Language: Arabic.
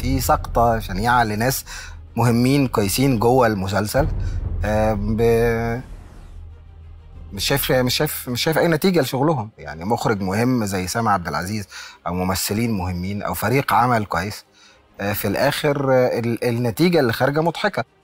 في سقطه شنيعه لناس مهمين كويسين جوه المسلسل آه، ب... مش شايف مش شايف مش شايف اي نتيجه لشغلهم يعني مخرج مهم زي سامع عبد العزيز او ممثلين مهمين او فريق عمل كويس آه، في الاخر آه، النتيجه اللي خارجه مضحكه